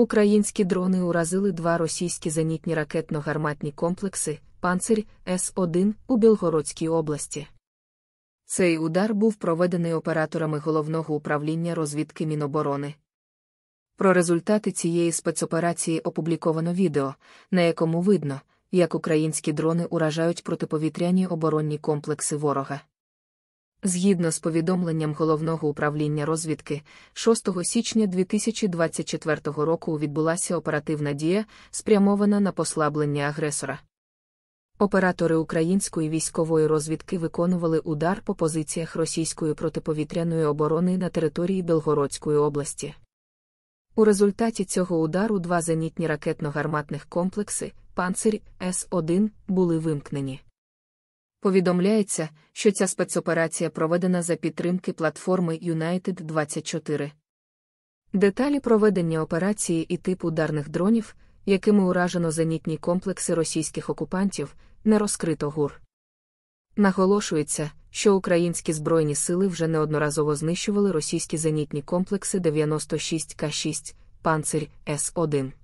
Українські дрони уразили два російські зенітні ракетно-гарматні комплекси Панцирь С1 у Білгородській області. Цей удар був проведений операторами головного управління розвідки Міноборони. Про результати цієї спецоперації опубліковано відео, на якому видно, як українські дрони уражають протиповітряні оборонні комплекси ворога. Згідно з повідомленням головного управління розвідки, 6 січня 2024 року відбулася оперативна дія, спрямована на послаблення агресора. Оператори української військової розвідки виконували удар по позиціях російської протиповітряної оборони на території Белгородської області. У результаті цього удару два зенітні ракетно-гарматних комплекси, панцирь С 1 були вимкнені. Повідомляється, що ця спецоперація проведена за підтримки платформи United 24. Деталі проведення операції і тип ударних дронів, якими уражено зенітні комплекси російських окупантів, не розкрито гур. Наголошується, що українські збройні сили вже неодноразово знищували російські зенітні комплекси 96К6, панцирь С1.